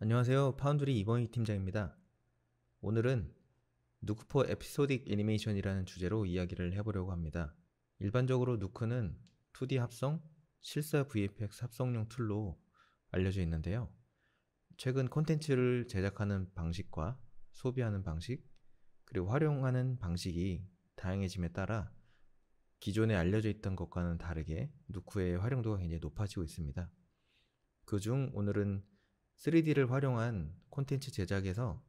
안녕하세요. 파운드리 이번희 팀장입니다. 오늘은 누크포 에피소딕 애니메이션이라는 주제로 이야기를 해보려고 합니다. 일반적으로 누크는 2D 합성, 실사 VFX 합성용 툴로 알려져 있는데요. 최근 콘텐츠를 제작하는 방식과 소비하는 방식, 그리고 활용하는 방식이 다양해짐에 따라 기존에 알려져 있던 것과는 다르게 누크의 활용도가 굉장히 높아지고 있습니다. 그중 오늘은 3D를 활용한 콘텐츠 제작에서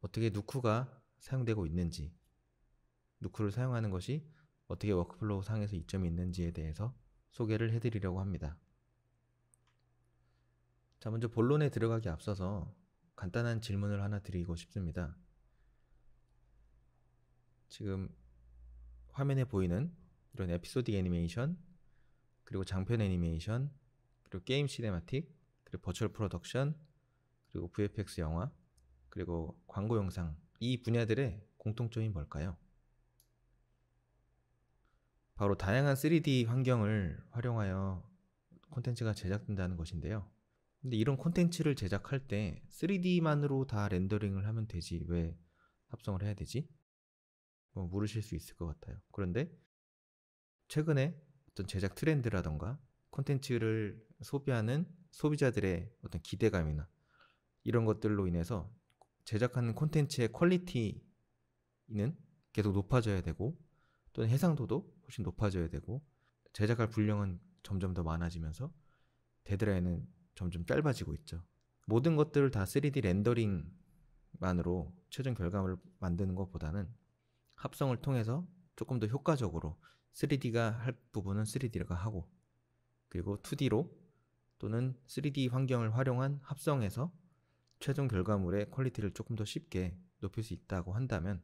어떻게 누쿠가 사용되고 있는지, 누쿠를 사용하는 것이 어떻게 워크플로우 상에서 이점이 있는지에 대해서 소개를 해드리려고 합니다. 자, 먼저 본론에 들어가기 앞서서 간단한 질문을 하나 드리고 싶습니다. 지금 화면에 보이는 이런 에피소드 애니메이션, 그리고 장편 애니메이션, 그리고 게임 시네마틱, 그리고 버츄얼 프로덕션, 그리고 VFX 영화, 그리고 광고 영상 이 분야들의 공통점이 뭘까요? 바로 다양한 3D 환경을 활용하여 콘텐츠가 제작된다는 것인데요. 근데 이런 콘텐츠를 제작할 때 3D만으로 다 렌더링을 하면 되지 왜 합성을 해야 되지? 뭐 물으실 수 있을 것 같아요. 그런데 최근에 어떤 제작 트렌드라던가 콘텐츠를 소비하는 소비자들의 어떤 기대감이나 이런 것들로 인해서 제작하는 콘텐츠의 퀄리티는 계속 높아져야 되고 또는 해상도도 훨씬 높아져야 되고 제작할 분량은 점점 더 많아지면서 데드라인은 점점 짧아지고 있죠. 모든 것들을 다 3D 렌더링만으로 최종 결과물을 만드는 것보다는 합성을 통해서 조금 더 효과적으로 3D가 할 부분은 3D가 하고 그리고 2D로 또는 3D 환경을 활용한 합성에서 최종 결과물의 퀄리티를 조금 더 쉽게 높일 수 있다고 한다면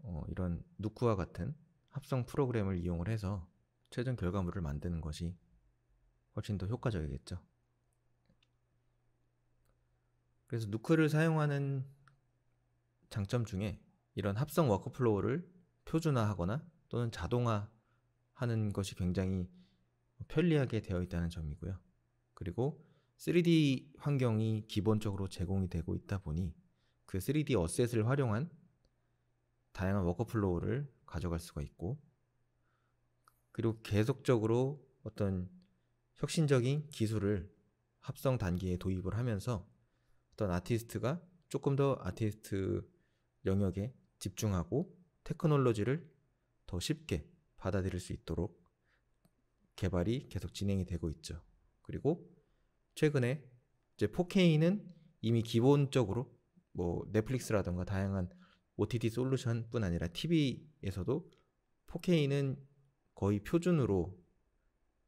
어, 이런 누크와 같은 합성 프로그램을 이용을 해서 최종 결과물을 만드는 것이 훨씬 더 효과적이겠죠. 그래서 누크를 사용하는 장점 중에 이런 합성 워크플로우를 표준화하거나 또는 자동화하는 것이 굉장히 편리하게 되어 있다는 점이고요. 그리고 3D 환경이 기본적으로 제공이 되고 있다 보니 그 3D 어셋을 활용한 다양한 워크플로우를 가져갈 수가 있고 그리고 계속적으로 어떤 혁신적인 기술을 합성 단계에 도입을 하면서 어떤 아티스트가 조금 더 아티스트 영역에 집중하고 테크놀로지를 더 쉽게 받아들일 수 있도록 개발이 계속 진행이 되고 있죠. 그리고 최근에 이제 4K는 이미 기본적으로 뭐넷플릭스라든가 다양한 OTT 솔루션뿐 아니라 TV에서도 4K는 거의 표준으로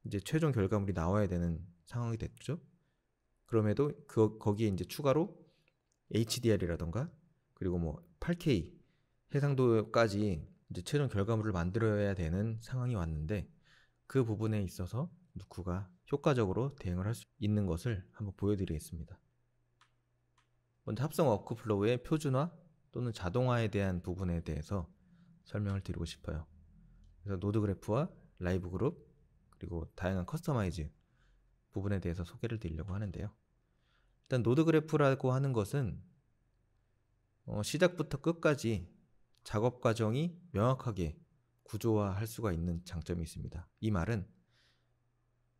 이제 최종 결과물이 나와야 되는 상황이 됐죠. 그럼에도 그 거기에 이제 추가로 h d r 이라든가 그리고 뭐 8K 해상도까지 이제 최종 결과물을 만들어야 되는 상황이 왔는데 그 부분에 있어서 누크가 효과적으로 대응을 할 수 있는 것을 한번 보여드리겠습니다. 먼저 합성 워크플로우의 표준화 또는 자동화에 대한 부분에 대해서 설명을 드리고 싶어요. 그래서 노드 그래프와 라이브 그룹 그리고 다양한 커스터마이즈 부분에 대해서 소개를 드리려고 하는데요. 일단 노드 그래프라고 하는 것은 어, 시작부터 끝까지 작업 과정이 명확하게 구조화할 수가 있는 장점이 있습니다. 이 말은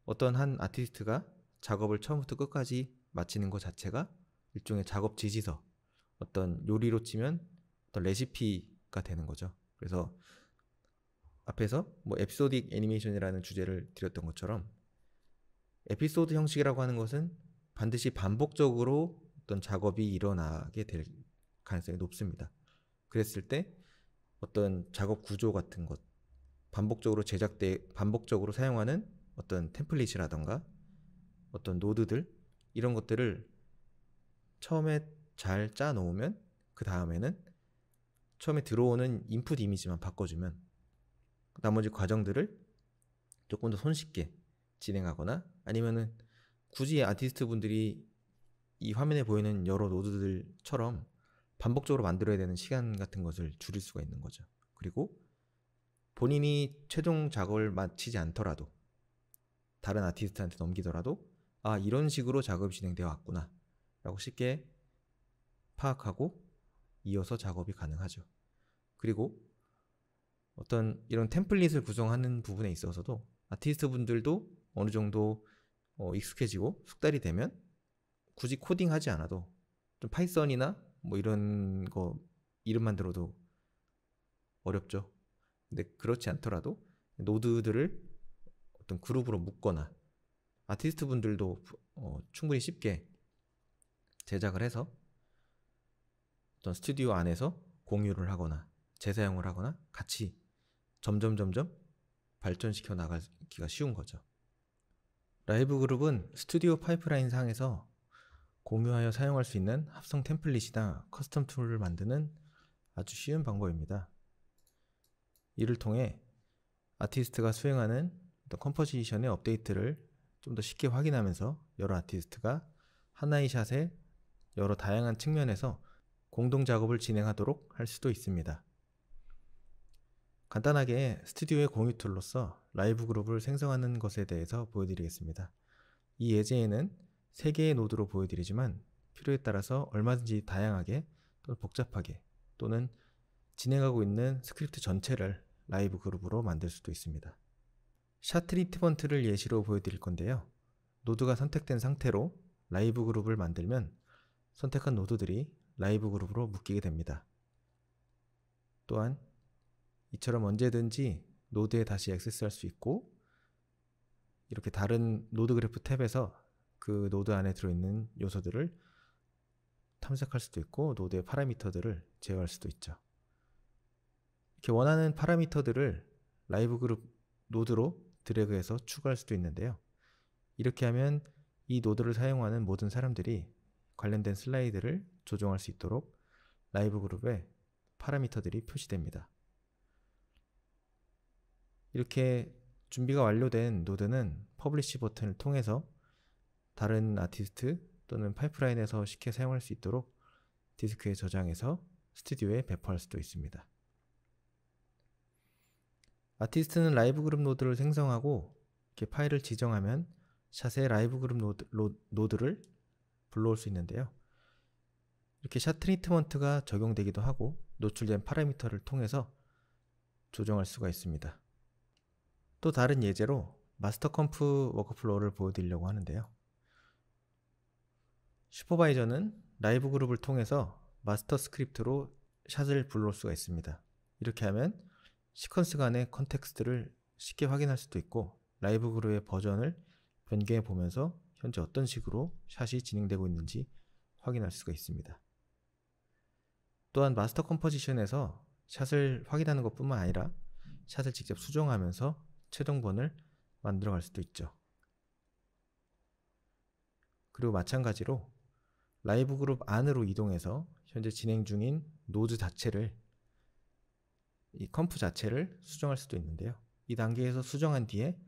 어떤 한 아티스트가 작업을 처음부터 끝까지 마치는 것 자체가 일종의 작업 지지서, 어떤 요리로 치면 어떤 레시피가 되는 거죠. 그래서 앞에서 뭐 에피소딕 애니메이션이라는 주제를 드렸던 것처럼 에피소드 형식이라고 하는 것은 반드시 반복적으로 어떤 작업이 일어나게 될 가능성이 높습니다. 그랬을 때 어떤 작업 구조 같은 것, 반복적으로 제작돼, 반복적으로 사용하는 어떤 템플릿이라던가 어떤 노드들, 이런 것들을 처음에 잘 짜놓으면 그 다음에는 처음에 들어오는 인풋 이미지만 바꿔주면 나머지 과정들을 조금 더 손쉽게 진행하거나 아니면은 굳이 아티스트 분들이 이 화면에 보이는 여러 노드들처럼 반복적으로 만들어야 되는 시간 같은 것을 줄일 수가 있는 거죠. 그리고 본인이 최종 작업을 마치지 않더라도 다른 아티스트한테 넘기더라도 아 이런 식으로 작업이 진행되어 왔구나 라고 쉽게 파악하고 이어서 작업이 가능하죠. 그리고 어떤 이런 템플릿을 구성하는 부분에 있어서도 아티스트 분들도 어느 정도 어, 익숙해지고 숙달이 되면 굳이 코딩하지 않아도 좀 파이썬이나 뭐 이런 거 이름만 들어도 어렵죠. 근데 그렇지 않더라도 노드들을 어떤 그룹으로 묶거나 아티스트 분들도 어, 충분히 쉽게 제작을 해서 어떤 스튜디오 안에서 공유를 하거나 재사용을 하거나 같이 점점 점점 발전시켜 나가기가 쉬운 거죠. 라이브 그룹은 스튜디오 파이프라인 상에서 공유하여 사용할 수 있는 합성 템플릿이나 커스텀 툴을 만드는 아주 쉬운 방법입니다. 이를 통해 아티스트가 수행하는 컴포지션의 업데이트를 좀 더 쉽게 확인하면서 여러 아티스트가 하나의 샷에 여러 다양한 측면에서 공동 작업을 진행하도록 할 수도 있습니다. 간단하게 스튜디오의 공유 툴로서 라이브 그룹을 생성하는 것에 대해서 보여드리겠습니다. 이 예제에는 세 개의 노드로 보여드리지만 필요에 따라서 얼마든지 다양하게 또는 복잡하게 또는 진행하고 있는 스크립트 전체를 라이브 그룹으로 만들 수도 있습니다. 샤 트리트먼트를 예시로 보여드릴 건데요. 노드가 선택된 상태로 라이브 그룹을 만들면 선택한 노드들이 라이브 그룹으로 묶이게 됩니다. 또한 이처럼 언제든지 노드에 다시 액세스할 수 있고 이렇게 다른 노드 그래프 탭에서 그 노드 안에 들어있는 요소들을 탐색할 수도 있고 노드의 파라미터들을 제어할 수도 있죠. 이렇게 원하는 파라미터들을 라이브 그룹 노드로 드래그해서 추가할 수도 있는데요. 이렇게 하면 이 노드를 사용하는 모든 사람들이 관련된 슬라이드를 조정할 수 있도록 라이브 그룹에 파라미터들이 표시됩니다. 이렇게 준비가 완료된 노드는 퍼블리시 버튼을 통해서 다른 아티스트 또는 파이프라인에서 쉽게 사용할 수 있도록 디스크에 저장해서 스튜디오에 배포할 수도 있습니다. 아티스트는 라이브 그룹 노드를 생성하고 이렇게 파일을 지정하면 샷의 라이브 그룹 노드, 를 불러올 수 있는데요. 이렇게 샷 트리트먼트가 적용되기도 하고 노출된 파라미터를 통해서 조정할 수가 있습니다. 또 다른 예제로 마스터 컴프 워크플로우를 보여드리려고 하는데요. 슈퍼바이저는 라이브 그룹을 통해서 마스터 스크립트로 샷을 불러올 수가 있습니다. 이렇게 하면 시퀀스 간의 컨텍스트를 쉽게 확인할 수도 있고 라이브 그룹의 버전을 변경해 보면서 현재 어떤 식으로 샷이 진행되고 있는지 확인할 수가 있습니다. 또한 마스터 컴포지션에서 샷을 확인하는 것뿐만 아니라 샷을 직접 수정하면서 최종본을 만들어 갈 수도 있죠. 그리고 마찬가지로 라이브 그룹 안으로 이동해서 현재 진행 중인 노드 자체를 이 컴프 자체를 수정할 수도 있는데요. 이 단계에서 수정한 뒤에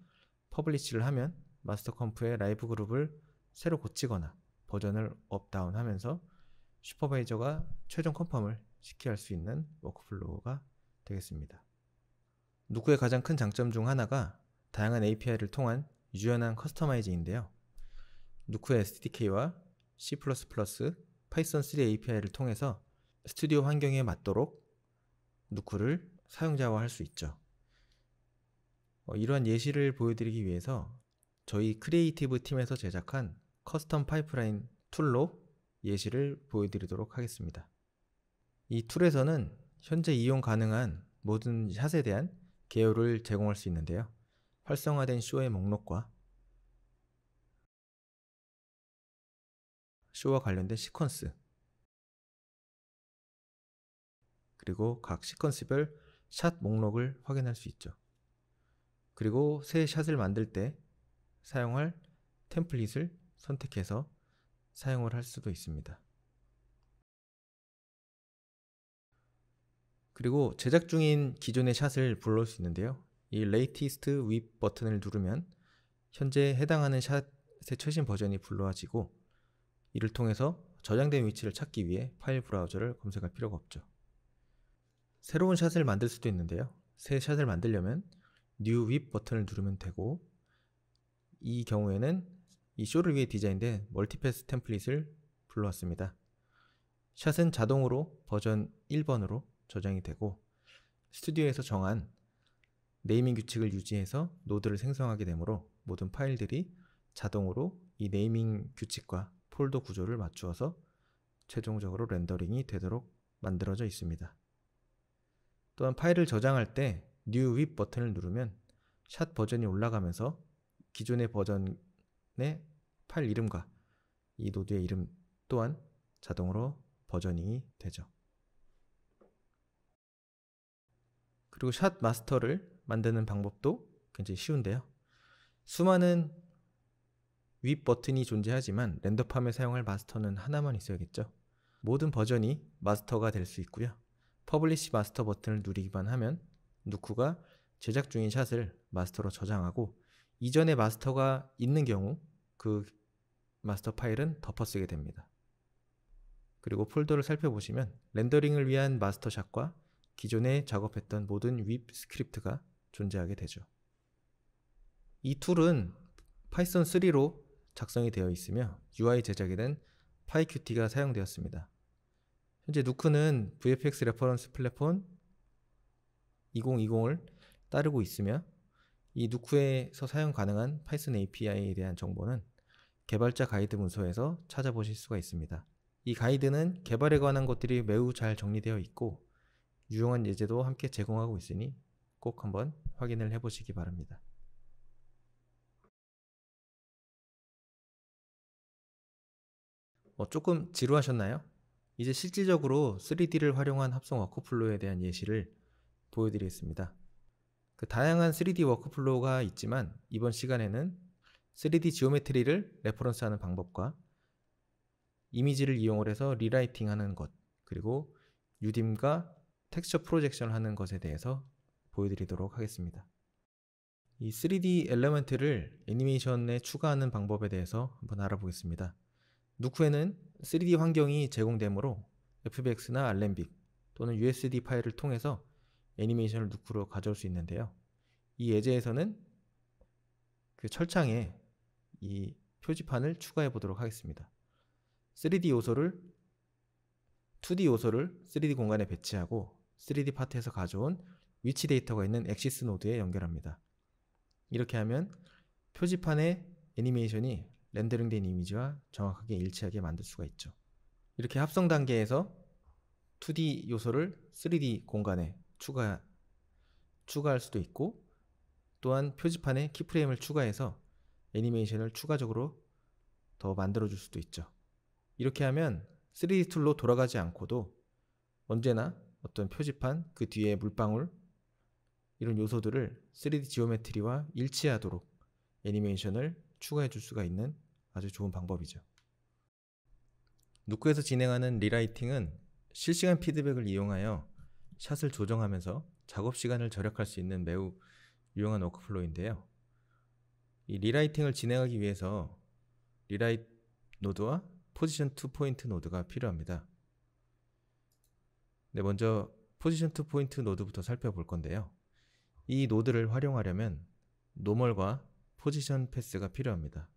퍼블리시를 하면 마스터 컴프의 라이브 그룹을 새로 고치거나 버전을 업다운 하면서 슈퍼바이저가 최종 컴펌을 시키할 수 있는 워크플로우가 되겠습니다. 누구의 가장 큰 장점 중 하나가 다양한 API를 통한 유연한 커스터마이징인데요. 누크의 SDK와 C++, 파이썬 3 API를 통해서 스튜디오 환경에 맞도록 누크를 사용자화할 수 있죠. 어, 이러한 예시를 보여드리기 위해서 저희 크리에이티브 팀에서 제작한 커스텀 파이프라인 툴로 예시를 보여드리도록 하겠습니다. 이 툴에서는 현재 이용 가능한 모든 샷에 대한 개요를 제공할 수 있는데요. 활성화된 쇼의 목록과 쇼와 관련된 시퀀스 그리고 각 시퀀스별 샷 목록을 확인할 수 있죠. 그리고 새 샷을 만들 때 사용할 템플릿을 선택해서 사용을 할 수도 있습니다. 그리고 제작 중인 기존의 샷을 불러올 수 있는데요. 이 latest w 버튼을 누르면 현재 해당하는 샷의 최신 버전이 불러와지고 이를 통해서 저장된 위치를 찾기 위해 파일 브라우저를 검색할 필요가 없죠. 새로운 샷을 만들 수도 있는데요. 새 샷을 만들려면 New Whip 버튼을 누르면 되고 이 경우에는 이 쇼를 위해 디자인된 멀티패스 템플릿을 불러왔습니다. 샷은 자동으로 버전 1번으로 저장이 되고 스튜디오에서 정한 네이밍 규칙을 유지해서 노드를 생성하게 되므로 모든 파일들이 자동으로 이 네이밍 규칙과 폴더 구조를 맞추어서 최종적으로 렌더링이 되도록 만들어져 있습니다. 또한 파일을 저장할 때 New With 버튼을 누르면 샷 버전이 올라가면서 기존의 버전의 파일 이름과 이 노드의 이름 또한 자동으로 버전이 되죠. 그리고 샷 마스터를 만드는 방법도 굉장히 쉬운데요. 수많은 윗 버튼이 존재하지만 랜더팜에 사용할 마스터는 하나만 있어야겠죠. 모든 버전이 마스터가 될 수 있고요. 퍼블리시 마스터 버튼을 누르기만 하면 누쿠가 제작 중인 샷을 마스터로 저장하고 이전에 마스터가 있는 경우 그 마스터 파일은 덮어쓰게 됩니다. 그리고 폴더를 살펴보시면 렌더링을 위한 마스터샷과 기존에 작업했던 모든 윗 스크립트가 존재하게 되죠. 이 툴은 파이썬 3로 작성이 되어 있으며 UI 제작에는 PyQt가 사용되었습니다. 현재 누크는 VFX 레퍼런스 플랫폼 2020을 따르고 있으며 이 누크에서 사용 가능한 파이썬 API에 대한 정보는 개발자 가이드 문서에서 찾아보실 수가 있습니다. 이 가이드는 개발에 관한 것들이 매우 잘 정리되어 있고 유용한 예제도 함께 제공하고 있으니 꼭 한번 확인을 해보시기 바랍니다. 뭐 조금 지루하셨나요? 이제 실질적으로 3D를 활용한 합성 워크플로우에 대한 예시를 보여드리겠습니다. 그 다양한 3D 워크플로우가 있지만 이번 시간에는 3D 지오메트리를 레퍼런스하는 방법과 이미지를 이용을 해서 리라이팅 하는 것 그리고 유딤과 텍스처 프로젝션을 하는 것에 대해서 보여드리도록 하겠습니다. 이 3D 엘레먼트를 애니메이션에 추가하는 방법에 대해서 한번 알아보겠습니다. 누크에는 3D 환경이 제공되므로 FBX나 알렌빅 또는 USD 파일을 통해서 애니메이션을 누크로 가져올 수 있는데요. 이 예제에서는 그 철창에 이 표지판을 추가해 보도록 하겠습니다. 3D 요소를 2D 요소를 3D 공간에 배치하고 3D 파트에서 가져온 위치 데이터가 있는 엑시스 노드에 연결합니다. 이렇게 하면 표지판의 애니메이션이 렌더링된 이미지와 정확하게 일치하게 만들 수가 있죠. 이렇게 합성 단계에서 2D 요소를 3D 공간에 추가, 추가할 수도 있고 또한 표지판에 키프레임을 추가해서 애니메이션을 추가적으로 더 만들어줄 수도 있죠. 이렇게 하면 3D 툴로 돌아가지 않고도 언제나 어떤 표지판, 그 뒤에 물방울 이런 요소들을 3D 지오메트리와 일치하도록 애니메이션을 추가해 줄 수가 있는 아주 좋은 방법이죠. 누크에서 진행하는 리라이팅은 실시간 피드백을 이용하여 샷을 조정하면서 작업 시간을 절약할 수 있는 매우 유용한 워크플로우인데요. 이 리라이팅을 진행하기 위해서 리라이트 노드와 포지션 투 포인트 노드가 필요합니다. 네, 먼저 포지션 투 포인트 노드부터 살펴볼 건데요. 이 노드를 활용하려면 노멀과 포지션 패스가 필요합니다.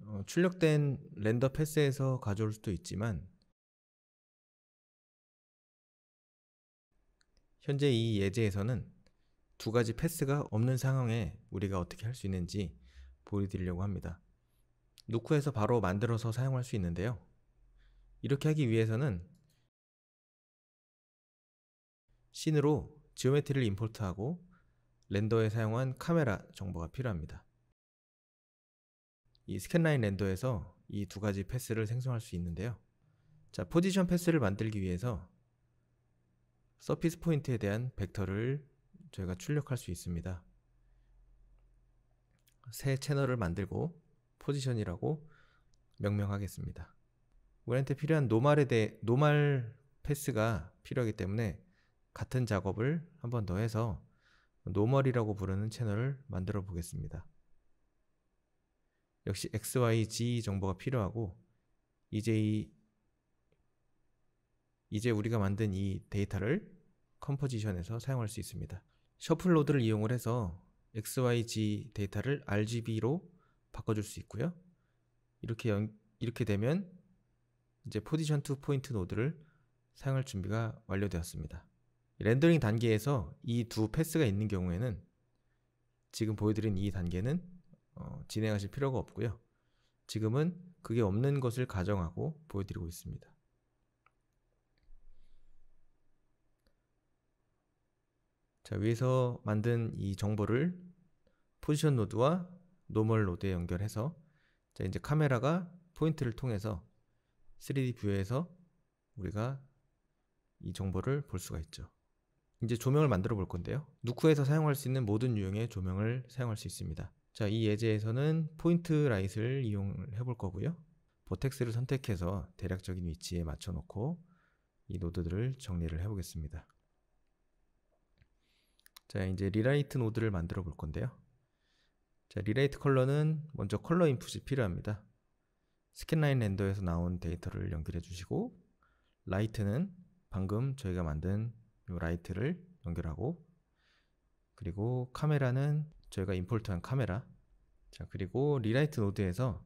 어, 출력된 렌더 패스에서 가져올 수도 있지만 현재 이 예제에서는 두 가지 패스가 없는 상황에 우리가 어떻게 할 수 있는지 보여드리려고 합니다. 노크에서 바로 만들어서 사용할 수 있는데요. 이렇게 하기 위해서는 씬으로 지오메트리를 임포트하고 렌더에 사용한 카메라 정보가 필요합니다. 이 스캔라인 렌더에서 이 두 가지 패스를 생성할 수 있는데요. 자, 포지션 패스를 만들기 위해서 서피스 포인트에 대한 벡터를 저희가 출력할 수 있습니다. 새 채널을 만들고 포지션이라고 명명하겠습니다. 우리한테 필요한 노말에 대해 노말 패스가 필요하기 때문에 같은 작업을 한 번 더 해서 노멀이라고 부르는 채널을 만들어 보겠습니다. 역시 XYG 정보가 필요하고 이제 이 이제 우리가 만든 이 데이터를 컴포지션에서 사용할 수 있습니다. 셔플 로드를 이용을 해서 XYG 데이터를 RGB로 바꿔줄 수 있고요. 이렇게 연, 이렇게 되면 이제 포지션 투 포인트 노드를 사용할 준비가 완료되었습니다. 렌더링 단계에서 이 두 패스가 있는 경우에는 지금 보여드린 이 단계는 어, 진행하실 필요가 없고요. 지금은 그게 없는 것을 가정하고 보여드리고 있습니다. 자, 위에서 만든 이 정보를 포지션 노드와 노멀 노드에 연결해서 자, 이제 카메라가 포인트를 통해서 3D 뷰에서 우리가 이 정보를 볼 수가 있죠. 이제 조명을 만들어 볼 건데요. 누크에서 사용할 수 있는 모든 유형의 조명을 사용할 수 있습니다. 자, 이 예제에서는 포인트 라이트를 이용해 볼 거고요. 보텍스를 선택해서 대략적인 위치에 맞춰 놓고 이 노드들을 정리를 해 보겠습니다. 자, 이제 리라이트 노드를 만들어 볼 건데요. 자, 리라이트 컬러는 먼저 컬러 인풋이 필요합니다. 스캔라인 렌더에서 나온 데이터를 연결해 주시고 라이트는 방금 저희가 만든 요 라이트를 연결하고 그리고 카메라는 저희가 임포트한 카메라 자 그리고 리라이트 노드에서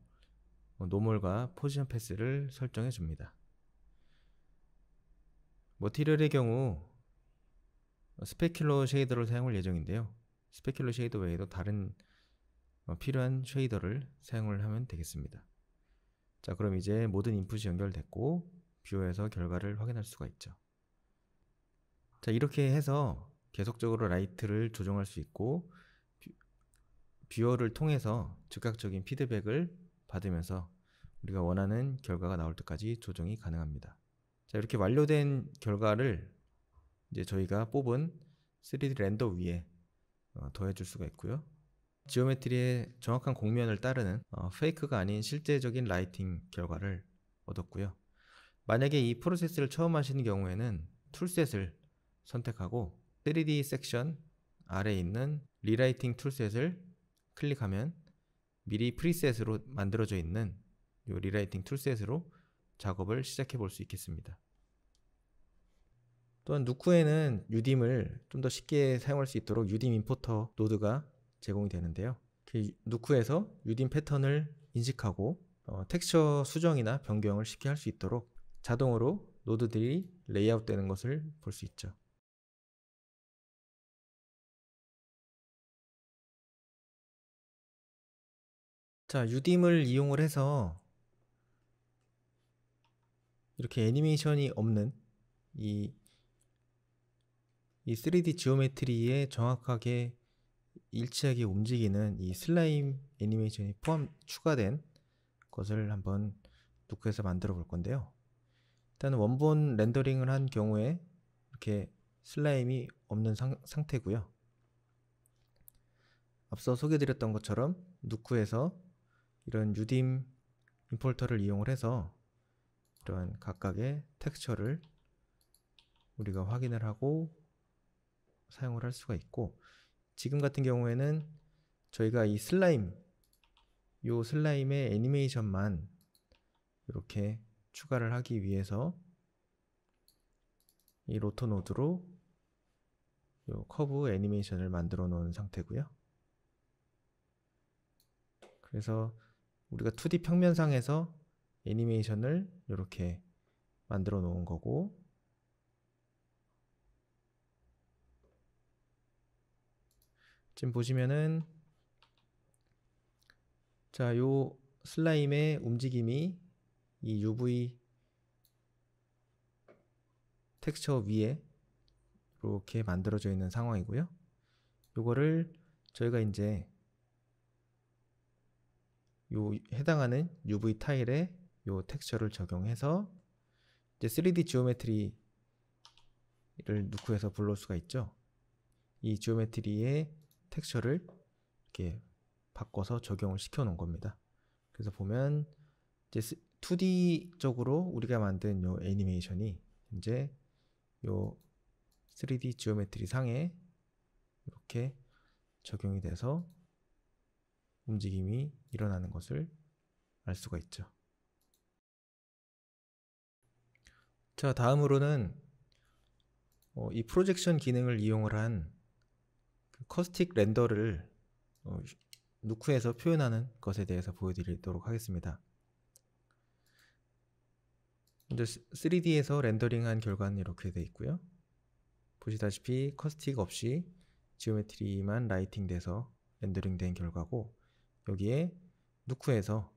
노멀과 포지션 패스를 설정해 줍니다. 머티리얼의 경우 스페큘러 쉐이더를 사용할 예정인데요. 스페큘러 쉐이더 외에도 다른 어, 필요한 쉐이더를 사용을 하면 되겠습니다. 자 그럼 이제 모든 인풋이 연결됐고 뷰어에서 결과를 확인할 수가 있죠. 자 이렇게 해서 계속적으로 라이트를 조정할 수 있고 뷰어를 통해서 즉각적인 피드백을 받으면서 우리가 원하는 결과가 나올 때까지 조정이 가능합니다. 자, 이렇게 완료된 결과를 이제 저희가 뽑은 3D 렌더 위에 어, 더해 줄 수가 있고요. 지오메트리의 정확한 공면을 따르는 어, 페이크가 아닌 실제적인 라이팅 결과를 얻었고요. 만약에 이 프로세스를 처음 하시는 경우에는 툴셋을 선택하고 3D 섹션 아래에 있는 리라이팅 툴셋을 클릭하면 미리 프리셋으로 만들어져 있는 이 리라이팅 툴셋으로 작업을 시작해 볼 수 있겠습니다. 또한 누쿠에는 유딤을 좀 더 쉽게 사용할 수 있도록 유딤 임포터 노드가 제공이 되는데요. 그 누쿠에서 유딤 패턴을 인식하고 어, 텍스처 수정이나 변경을 쉽게 할 수 있도록 자동으로 노드들이 레이아웃 되는 것을 볼 수 있죠. 자, 유딤을 이용을 해서 이렇게 애니메이션이 없는 이, 이 3D 지오메트리에 정확하게 일치하게 움직이는 이 슬라임 애니메이션이 포함, 추가된 것을 한번 도크해서 만들어 볼 건데요. 일단 원본 렌더링을 한 경우에 이렇게 슬라임이 없는 상, 태고요 앞서 소개드렸던 것처럼 누크에서 이런 유딤 임포터를 이용을 해서 이러한 각각의 텍스처를 우리가 확인을 하고 사용을 할 수가 있고 지금 같은 경우에는 저희가 이 슬라임 요 슬라임의 애니메이션만 이렇게 추가를 하기 위해서 이 로토 노드로 요 커브 애니메이션을 만들어 놓은 상태고요 그래서 우리가 2D 평면상에서 애니메이션을 이렇게 만들어 놓은 거고 지금 보시면은 자, 요 슬라임의 움직임이 이 UV 텍스처 위에 이렇게 만들어져 있는 상황이고요. 요거를 저희가 이제 요 해당하는 UV 타일에 요 텍스처를 적용해서 이제 3D 지오메트리를 누크 해서 불러올 수가 있죠. 이 지오메트리의 텍스처를 이렇게 바꿔서 적용을 시켜 놓은 겁니다. 그래서 보면 이제 2D적으로 우리가 만든 요 애니메이션이 이제 요 3D 지오메트리 상에 이렇게 적용이 돼서 움직임이 일어나는 것을 알 수가 있죠. 자, 다음으로는 어, 이 프로젝션 기능을 이용을 한 그 커스틱 렌더를 어, 누크에서 표현하는 것에 대해서 보여드리도록 하겠습니다. 먼저 3D에서 렌더링한 결과는 이렇게 되어 있고요. 보시다시피 커스틱 없이 지오메트리만 라이팅돼서 렌더링된 결과고 여기에 누크에서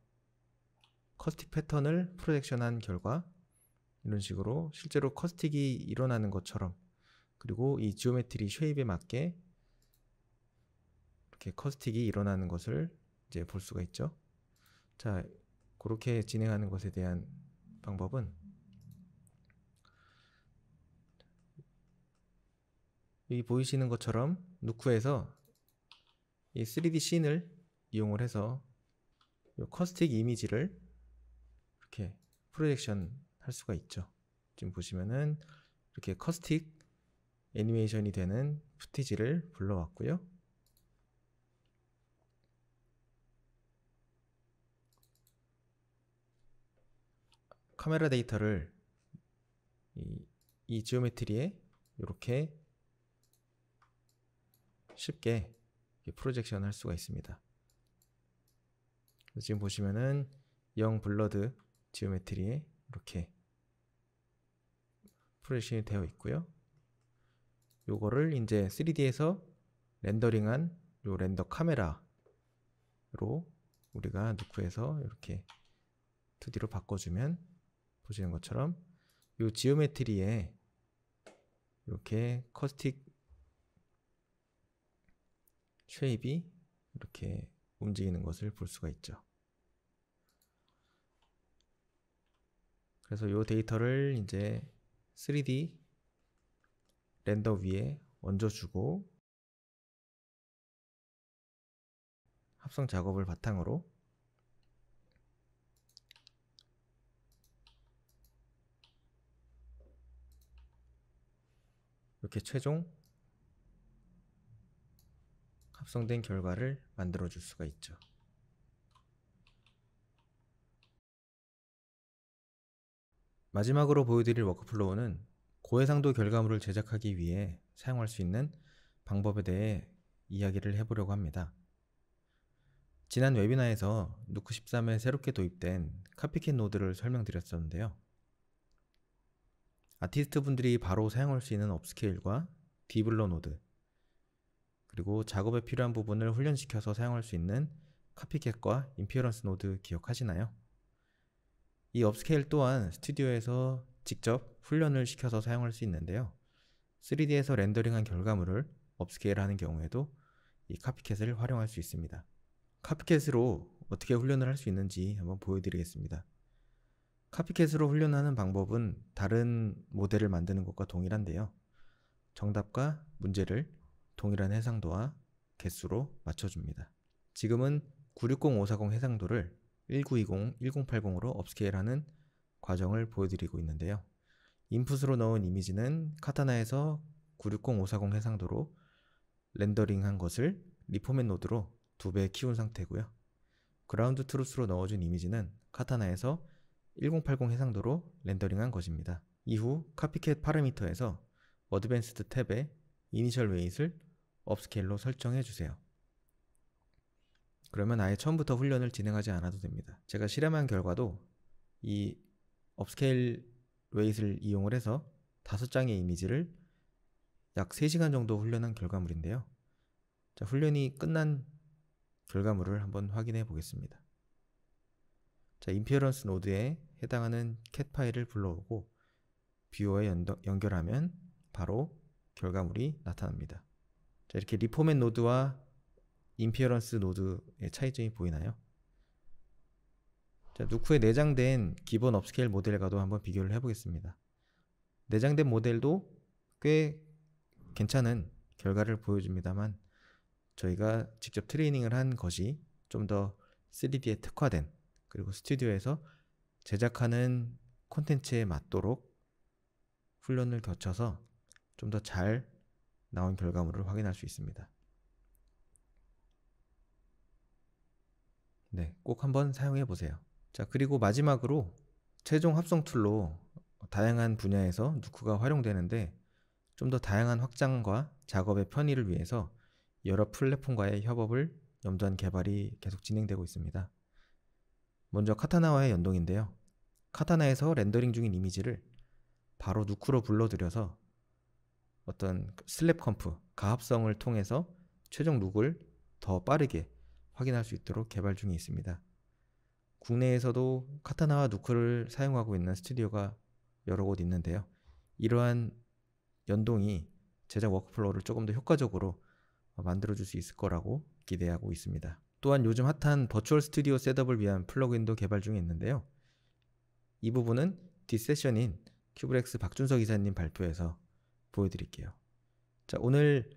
커스틱 패턴을 프로젝션한 결과 이런 식으로 실제로 커스틱이 일어나는 것처럼 그리고 이 지오메트리 쉐입에 맞게 이렇게 커스틱이 일어나는 것을 이제 볼 수가 있죠. 자, 그렇게 진행하는 것에 대한 방법은 여기 보이시는 것처럼 누크에서이 3D 씬을 이용을 해서 요 커스틱 이미지를 이렇게 프로젝션 할 수가 있죠. 지금 보시면은 이렇게 커스틱 애니메이션이 되는 푸티지를 불러왔고요. 카메라 데이터를 이, 이 지오메트리에 이렇게 쉽게 프로젝션 할 수가 있습니다. 지금 보시면은 0 블러드 지오메트리에 이렇게 프레시이 되어 있고요. 요거를 이제 3D에서 렌더링한 요 렌더 카메라로 우리가 누크에서 이렇게 2D로 바꿔주면 보시는 것처럼 요 지오메트리에 이렇게 커스틱 쉐입이 이렇게 움직이는 것을 볼 수가 있죠. 그래서 이 데이터를 이제 3D 렌더 위에 얹어주고 합성 작업을 바탕으로 이렇게 최종 합성된 결과를 만들어 줄 수가 있죠. 마지막으로 보여드릴 워크플로우는 고해상도 결과물을 제작하기 위해 사용할 수 있는 방법에 대해 이야기를 해보려고 합니다. 지난 웨비나에서 누크13에 새롭게 도입된 카피캣 노드를 설명드렸었는데요. 아티스트 분들이 바로 사용할 수 있는 업스케일과 디블러 노드, 그리고 작업에 필요한 부분을 훈련시켜서 사용할 수 있는 카피캣과 인피어런스 노드 기억하시나요? 이 업스케일 또한 스튜디오에서 직접 훈련을 시켜서 사용할 수 있는데요. 3D에서 렌더링한 결과물을 업스케일하는 경우에도 이 카피캣을 활용할 수 있습니다. 카피캣으로 어떻게 훈련을 할 수 있는지 한번 보여드리겠습니다. 카피캣으로 훈련하는 방법은 다른 모델을 만드는 것과 동일한데요. 정답과 문제를 동일한 해상도와 개수로 맞춰줍니다. 지금은 960-540 해상도를 1920-1080으로 업스케일하는 과정을 보여드리고 있는데요. 인풋으로 넣은 이미지는 카타나에서 960-540 해상도로 렌더링한 것을 리포맨 노드로 두 배 키운 상태고요. 그라운드 트루스로 넣어준 이미지는 카타나에서 1080 해상도로 렌더링한 것입니다. 이후 카피캣 파라미터에서 어드밴스드 탭에 이니셜 웨이트를 업스케일로 설정해 주세요. 그러면 아예 처음부터 훈련을 진행하지 않아도 됩니다. 제가 실험한 결과도 이 업스케일 웨이트를 이용을 해서 다섯 장의 이미지를 약 3시간 정도 훈련한 결과물인데요. 자, 훈련이 끝난 결과물을 한번 확인해 보겠습니다. 자, 인피어런스 노드에 해당하는 캣 파일을 불러오고 뷰어에 연결하면 바로 결과물이 나타납니다. 자, 이렇게 리포맨 노드와 인피어런스 노드의 차이점이 보이나요? 자, 누크에 내장된 기본 업스케일 모델과도 한번 비교를 해보겠습니다. 내장된 모델도 꽤 괜찮은 결과를 보여줍니다만 저희가 직접 트레이닝을 한 것이 좀 더 3D에 특화된 그리고 스튜디오에서 제작하는 콘텐츠에 맞도록 훈련을 거쳐서 좀더잘 나온 결과물을 확인할 수 있습니다. 네, 꼭 한번 사용해 보세요. 자, 그리고 마지막으로 최종 합성 툴로 다양한 분야에서 누크가 활용되는데 좀 더 다양한 확장과 작업의 편의를 위해서 여러 플랫폼과의 협업을 염두한 개발이 계속 진행되고 있습니다. 먼저 카타나와의 연동인데요. 카타나에서 렌더링 중인 이미지를 바로 누크로 불러들여서 어떤 슬랩 컴프, 가합성을 통해서 최종 룩을 더 빠르게 확인할 수 있도록 개발 중에 있습니다. 국내에서도 카타나와 누크를 사용하고 있는 스튜디오가 여러 곳 있는데요. 이러한 연동이 제작 워크플로우를 조금 더 효과적으로 만들어줄 수 있을 거라고 기대하고 있습니다. 또한 요즘 핫한 버추얼 스튜디오 셋업을 위한 플러그인도 개발 중에 있는데요. 이 부분은 디세션인 큐브렉스 박준석 이사님 발표에서 보여드릴게요. 자, 오늘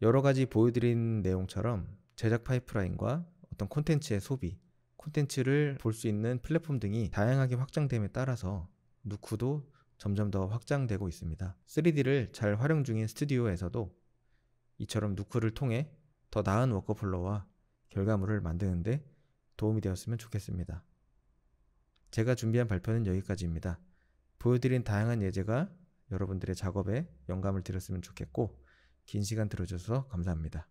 여러 가지 보여드린 내용처럼 제작 파이프라인과 어떤 콘텐츠의 소비, 콘텐츠를 볼 수 있는 플랫폼 등이 다양하게 확장됨에 따라서 누쿠도 점점 더 확장되고 있습니다. 3D를 잘 활용 중인 스튜디오에서도 이처럼 누쿠를 통해 더 나은 워커플로와 결과물을 만드는데 도움이 되었으면 좋겠습니다. 제가 준비한 발표는 여기까지입니다. 보여드린 다양한 예제가 여러분들의 작업에 영감을 드렸으면 좋겠고 긴 시간 들어주셔서 감사합니다.